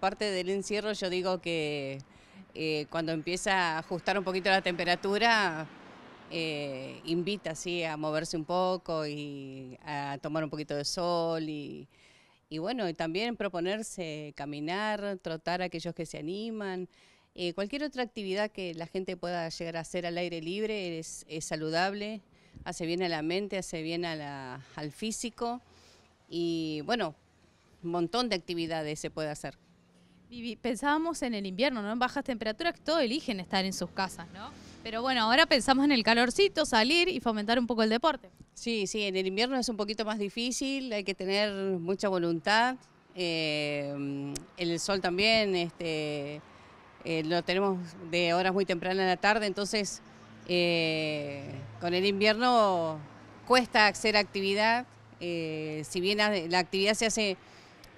Parte del encierro yo digo que eh, cuando empieza a ajustar un poquito la temperatura, eh, invita así a moverse un poco y a tomar un poquito de sol y, bueno, y también proponerse caminar, trotar a aquellos que se animan. Eh, cualquier otra actividad que la gente pueda llegar a hacer al aire libre es, saludable, hace bien a la mente, hace bien al físico y bueno, un montón de actividades se puede hacer pensábamos en el invierno, ¿no? En bajas temperaturas que todos eligen estar en sus casas, ¿no? Pero bueno, ahora pensamos en el calorcito, salir y fomentar un poco el deporte. Sí, sí, en el invierno es un poquito más difícil, hay que tener mucha voluntad. Eh, el sol también, este, eh, lo tenemos de horas muy tempranas en la tarde, entonces eh, con el invierno cuesta hacer actividad. si bien la actividad se hace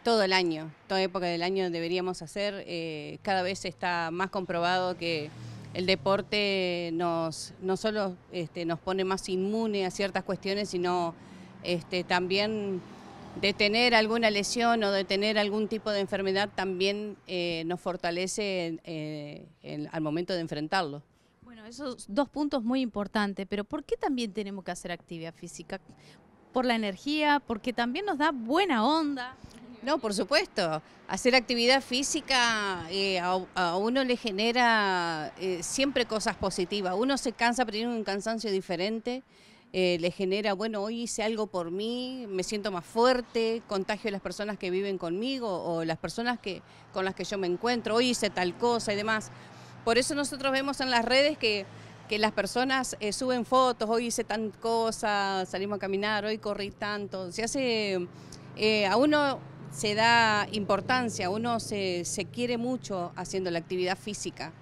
todo el año, toda época del año deberíamos hacer. Eh, cada vez está más comprobado que el deporte nos, no solo este, nos pone más inmune a ciertas cuestiones, sino este, también detener alguna lesión o detener algún tipo de enfermedad también eh, nos fortalece eh, al momento de enfrentarlo. Bueno, esos dos puntos muy importantes, pero ¿por qué también tenemos que hacer actividad física? Por la energía, porque también nos da buena onda. No, por supuesto. Hacer actividad física eh, a, uno le genera eh, siempre cosas positivas. Uno se cansa, pero tiene un cansancio diferente. Eh, le genera, bueno, hoy hice algo por mí, me siento más fuerte, contagio a las personas que viven conmigo o las personas que, con las que yo me encuentro, hoy hice tal cosa y demás. Por eso nosotros vemos en las redes que, las personas suben fotos, hoy hice tal cosa, salimos a caminar, hoy corrí tanto. Se hace a uno se da importancia, uno se, se quiere mucho haciendo la actividad física.